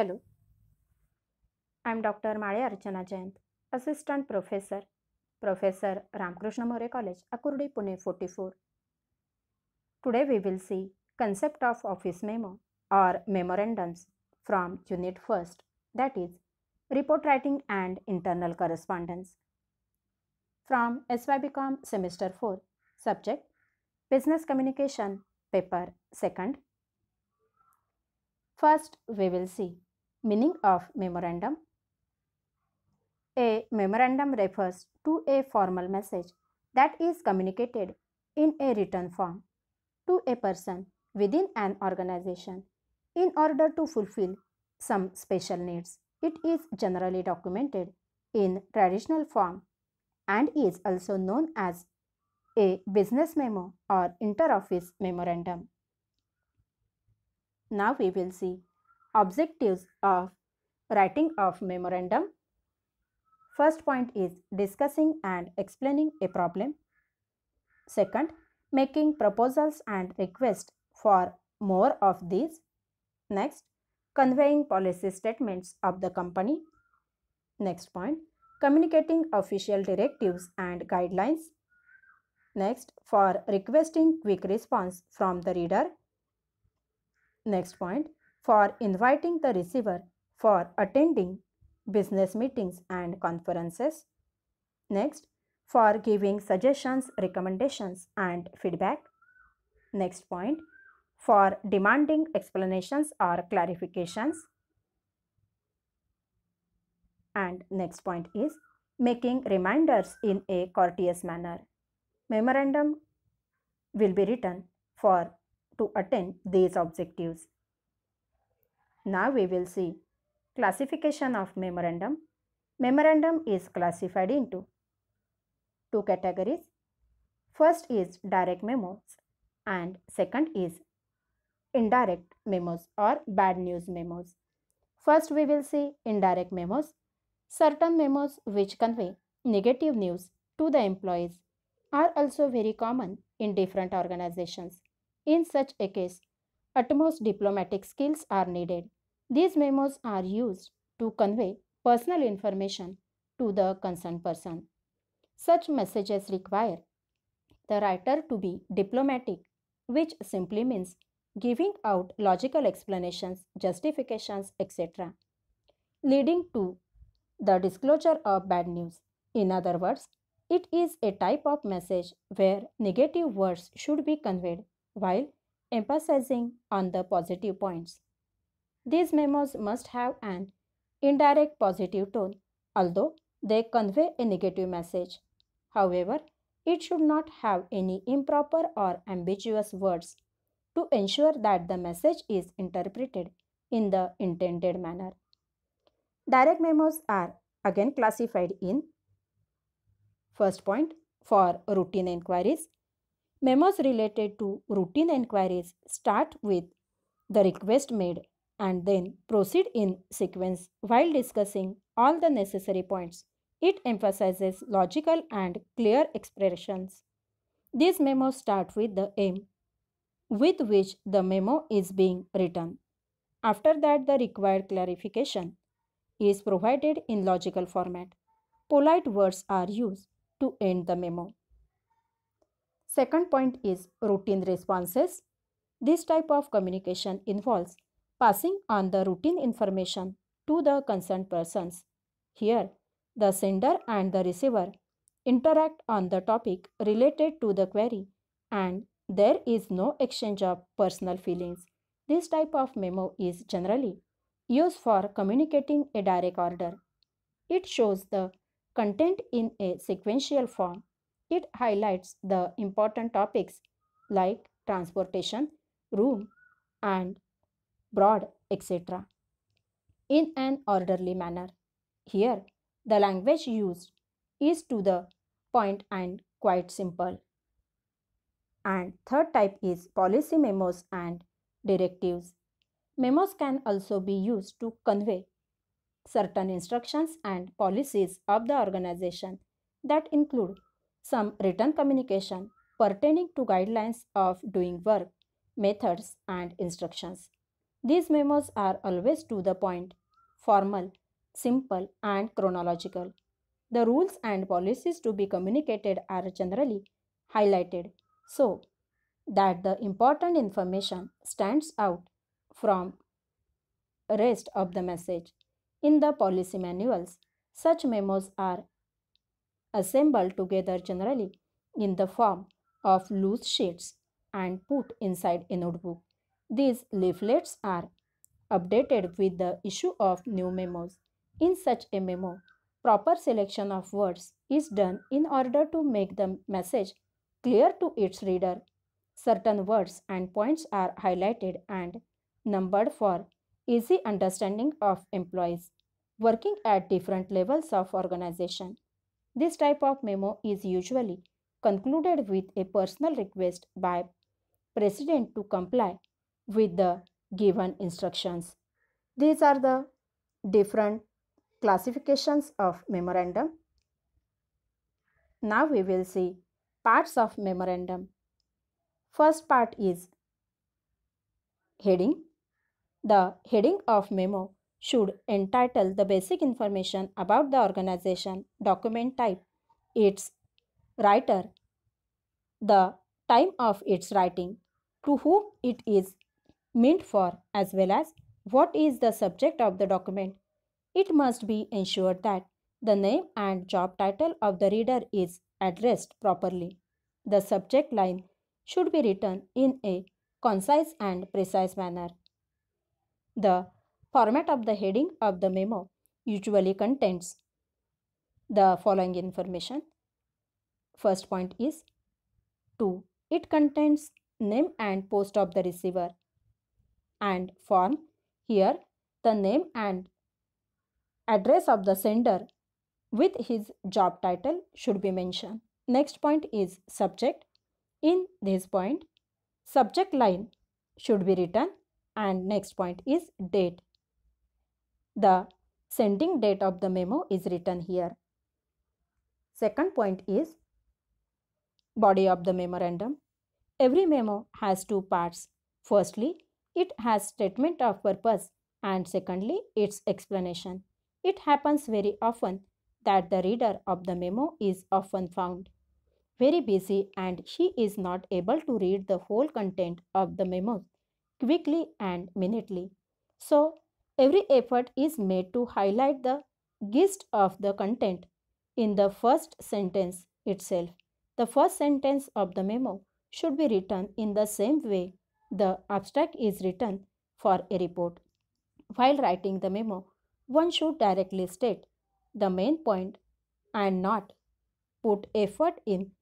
Hello, I am Dr. Male Archana Jayant, Assistant Professor, Professor Ramkrishna More College, Akurdi, Pune 44. Today we will see concept of office memo or memorandums from unit 1st that is report writing and internal correspondence. From SYBCOM semester 4 subject business communication paper 2nd. First we will see Meaning of memorandum A memorandum refers to a formal message that is communicated in a written form to a person within an organization in order to fulfill some special needs. It is generally documented in traditional form and is also known as a business memo or interoffice memorandum. Now we will see objectives of writing of memorandum. First point is discussing and explaining a problem. Second, making proposals and requests for more of these. Next, conveying policy statements of the company. Next point, communicating official directives and guidelines. Next, for requesting quick response from the reader. Next point, for inviting the receiver for attending business meetings and conferences. Next, for giving suggestions, recommendations and feedback. Next point, for demanding explanations or clarifications. And next point is making reminders in a courteous manner. Memorandum will be written for to attain these objectives. Now we will see classification of memorandum. Memorandum is classified into two categories. First is direct memos and second is indirect memos or bad news memos. First we will see indirect memos. Certain memos which convey negative news to the employees are also very common in different organizations. In such a case, utmost diplomatic skills are needed these memos are used to convey personal information to the concerned person. Such messages require the writer to be diplomatic, which simply means giving out logical explanations, justifications, etc., leading to the disclosure of bad news. In other words, it is a type of message where negative words should be conveyed while emphasizing on the positive points. These memos must have an indirect positive tone, although they convey a negative message. However, it should not have any improper or ambiguous words to ensure that the message is interpreted in the intended manner. Direct memos are again classified in first point for routine inquiries. Memos related to routine inquiries start with the request made and then proceed in sequence while discussing all the necessary points. It emphasizes logical and clear expressions. These memos start with the aim with which the memo is being written. After that, the required clarification is provided in logical format. Polite words are used to end the memo. Second point is routine responses. This type of communication involves passing on the routine information to the concerned persons. Here, the sender and the receiver interact on the topic related to the query and there is no exchange of personal feelings. This type of memo is generally used for communicating a direct order. It shows the content in a sequential form. It highlights the important topics like transportation, room, and broad, etc. in an orderly manner. Here, the language used is to the point and quite simple. And third type is policy memos and directives. Memos can also be used to convey certain instructions and policies of the organization that include some written communication pertaining to guidelines of doing work, methods and instructions. These memos are always to the point, formal, simple, and chronological. The rules and policies to be communicated are generally highlighted so that the important information stands out from rest of the message. In the policy manuals, such memos are assembled together generally in the form of loose sheets and put inside a notebook. These leaflets are updated with the issue of new memos. In such a memo, proper selection of words is done in order to make the message clear to its reader. Certain words and points are highlighted and numbered for easy understanding of employees working at different levels of organization. This type of memo is usually concluded with a personal request by president to comply with the given instructions. These are the different classifications of memorandum. Now we will see parts of memorandum. First part is heading. The heading of memo should entitle the basic information about the organization, document type, its writer, the time of its writing, to whom it is meant for as well as what is the subject of the document. It must be ensured that the name and job title of the reader is addressed properly. The subject line should be written in a concise and precise manner. The format of the heading of the memo usually contains the following information. First point is 2. It contains name and post of the receiver and form. Here the name and address of the sender with his job title should be mentioned. Next point is subject. In this point, subject line should be written and next point is date. The sending date of the memo is written here. Second point is body of the memorandum. Every memo has two parts. Firstly, it has statement of purpose and secondly its explanation. It happens very often that the reader of the memo is often found very busy and she is not able to read the whole content of the memo quickly and minutely. So, every effort is made to highlight the gist of the content in the first sentence itself. The first sentence of the memo should be written in the same way the abstract is written for a report. While writing the memo, one should directly state the main point and not put effort in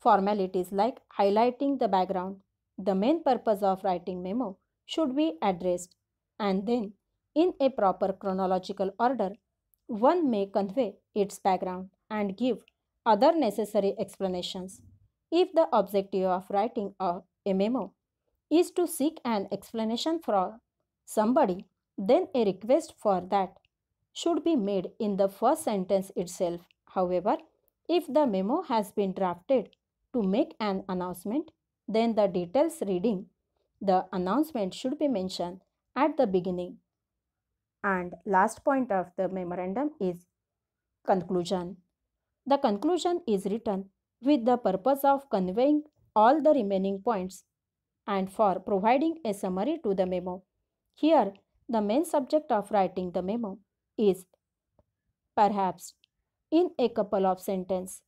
formalities like highlighting the background. The main purpose of writing memo should be addressed and then in a proper chronological order, one may convey its background and give other necessary explanations. If the objective of writing a memo is to seek an explanation from somebody, then a request for that should be made in the first sentence itself. However, if the memo has been drafted to make an announcement, then the details reading the announcement should be mentioned at the beginning. And last point of the memorandum is conclusion. The conclusion is written with the purpose of conveying all the remaining points and for providing a summary to the memo. Here, the main subject of writing the memo is perhaps in a couple of sentences.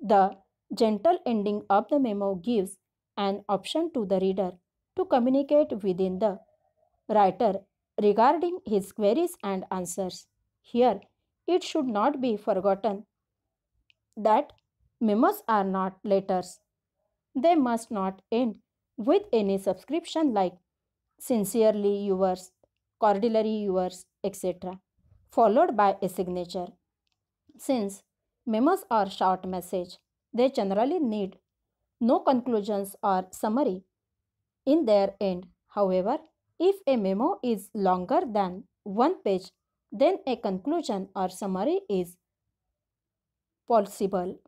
The gentle ending of the memo gives an option to the reader to communicate within the writer regarding his queries and answers. Here, it should not be forgotten that memos are not letters. They must not end with any subscription like sincerely yours, cordially yours, etc., followed by a signature. Since memos are short message, they generally need no conclusions or summary in their end. However, if a memo is longer than one page, then a conclusion or summary is possible.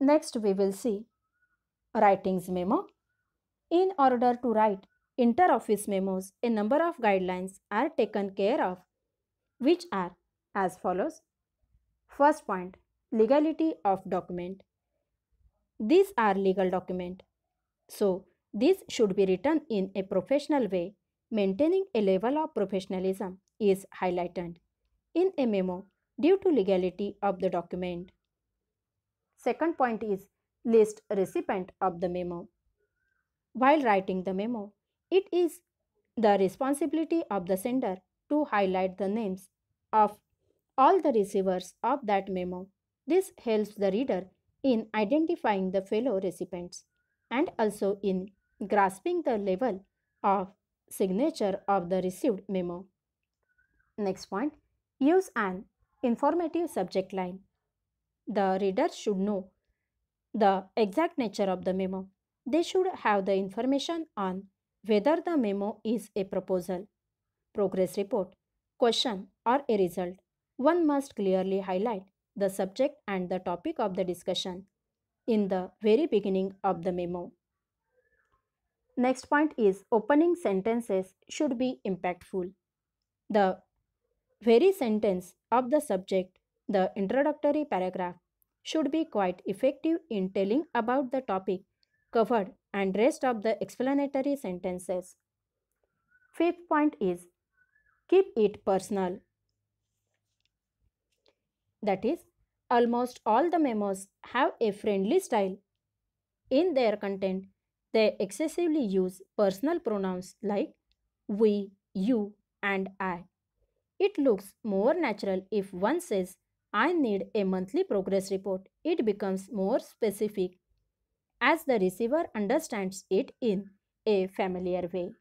Next, we will see writings memo. In order to write inter-office memos, a number of guidelines are taken care of, which are as follows. First point, legality of document. These are legal document. So, this should be written in a professional way. Maintaining a level of professionalism is highlighted in a memo due to legality of the document. Second point is list recipient of the memo. While writing the memo, it is the responsibility of the sender to highlight the names of all the receivers of that memo. This helps the reader in identifying the fellow recipients and also in grasping the level of signature of the received memo. Next point, use an informative subject line. The reader should know the exact nature of the memo. They should have the information on whether the memo is a proposal, progress report, question or a result. One must clearly highlight the subject and the topic of the discussion in the very beginning of the memo. Next point is opening sentences should be impactful. The very sentence of the subject, the introductory paragraph should be quite effective in telling about the topic covered and rest of the explanatory sentences. Fifth point is keep it personal. That is, almost all the memos have a friendly style. In their content, they excessively use personal pronouns like we, you, and I. It looks more natural if one says I need a monthly progress report. It becomes more specific as the receiver understands it in a familiar way.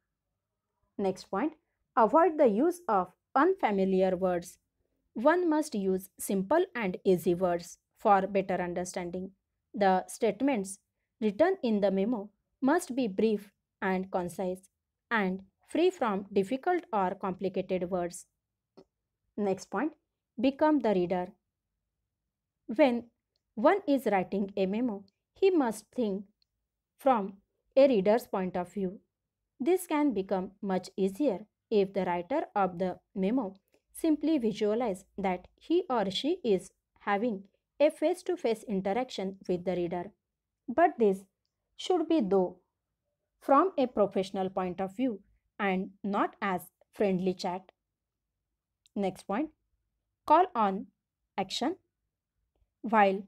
Next point avoid the use of unfamiliar words. One must use simple and easy words for better understanding. The statements written in the memo must be brief and concise and free from difficult or complicated words. Next point become the reader. When one is writing a memo, he must think from a reader's point of view. This can become much easier if the writer of the memo simply visualize that he or she is having a face-to-face -face interaction with the reader. But this should be though from a professional point of view and not as friendly chat. Next point, call on action while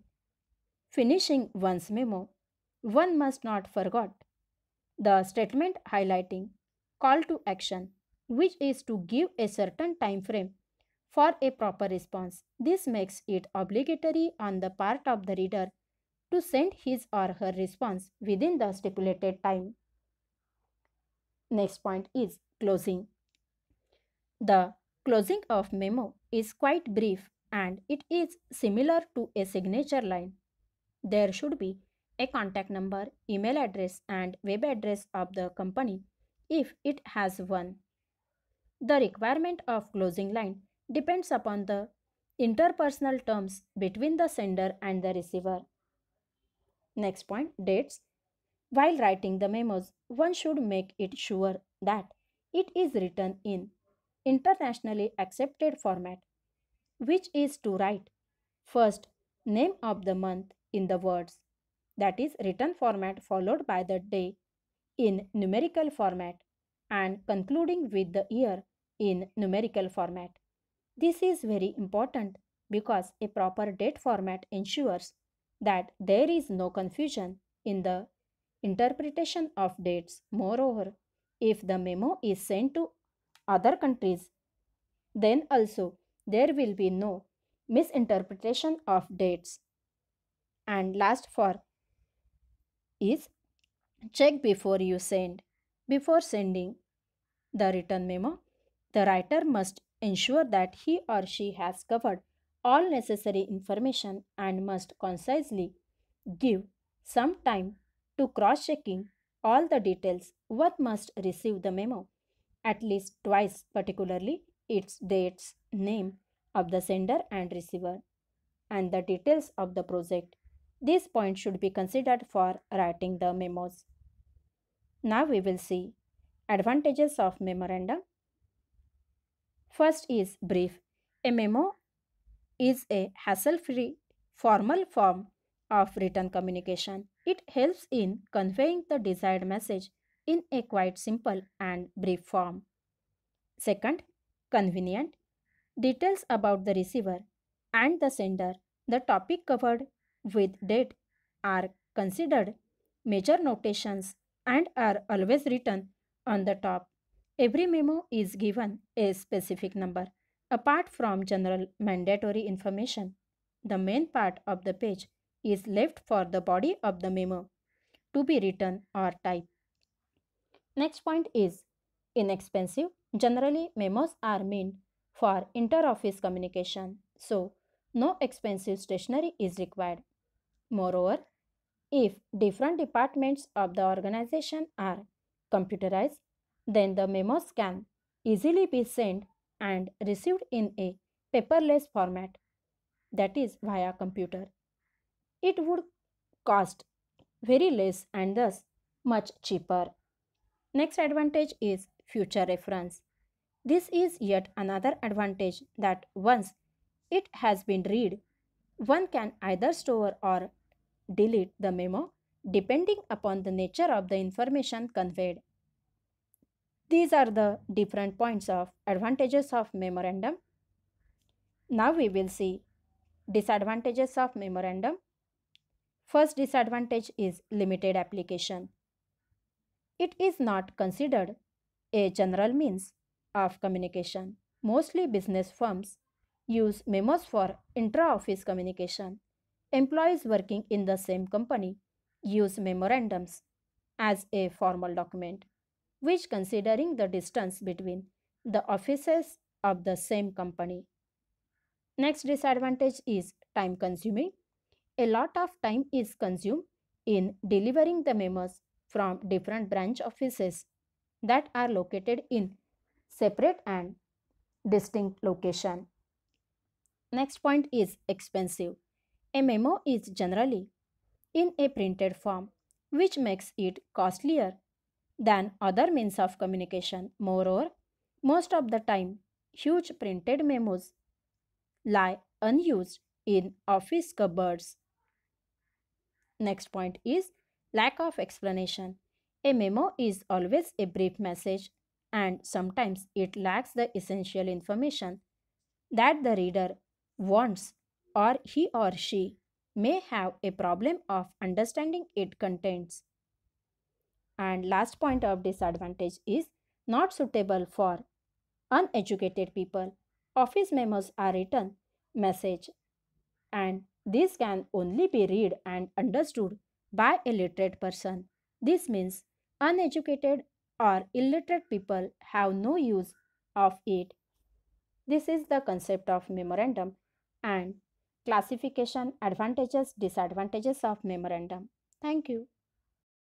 finishing one's memo, one must not forget the statement highlighting call to action, which is to give a certain time frame for a proper response. This makes it obligatory on the part of the reader to send his or her response within the stipulated time. Next point is closing. The closing of memo is quite brief and it is similar to a signature line. There should be a contact number, email address and web address of the company if it has one. The requirement of closing line depends upon the interpersonal terms between the sender and the receiver. Next point dates. While writing the memos, one should make it sure that it is written in internationally accepted format which is to write. First, name of the month in the words, that is written format followed by the day in numerical format and concluding with the year in numerical format. This is very important because a proper date format ensures that there is no confusion in the interpretation of dates. Moreover, if the memo is sent to other countries, then also there will be no misinterpretation of dates. And last for is check before you send. Before sending the written memo, the writer must ensure that he or she has covered all necessary information and must concisely give some time to cross checking all the details what must receive the memo at least twice particularly its dates, name of the sender and receiver, and the details of the project. These points should be considered for writing the memos. Now we will see advantages of memoranda. First is brief. A memo is a hassle-free formal form of written communication. It helps in conveying the desired message in a quite simple and brief form. Second, convenient, details about the receiver and the sender, the topic covered with date are considered major notations and are always written on the top. Every memo is given a specific number. Apart from general mandatory information, the main part of the page is left for the body of the memo to be written or typed. Next point is inexpensive Generally, memos are meant for inter-office communication, so no expensive stationery is required. Moreover, if different departments of the organization are computerized, then the memos can easily be sent and received in a paperless format, that is via computer. It would cost very less and thus much cheaper. Next advantage is future reference. This is yet another advantage that once it has been read, one can either store or delete the memo depending upon the nature of the information conveyed. These are the different points of advantages of memorandum. Now we will see disadvantages of memorandum. First disadvantage is limited application. It is not considered a general means of communication. Mostly business firms use memos for intra-office communication. Employees working in the same company use memorandums as a formal document, which considering the distance between the offices of the same company. Next disadvantage is time consuming. A lot of time is consumed in delivering the memos from different branch offices that are located in separate and distinct location. Next point is expensive. A memo is generally in a printed form which makes it costlier than other means of communication. Moreover, most of the time huge printed memos lie unused in office cupboards. Next point is lack of explanation. A memo is always a brief message and sometimes it lacks the essential information that the reader wants or he or she may have a problem of understanding it contains. And last point of disadvantage is not suitable for uneducated people. Office memos are written message and this can only be read and understood by a literate person. This means uneducated or illiterate people have no use of it. This is the concept of memorandum and classification advantages disadvantages of memorandum. Thank you.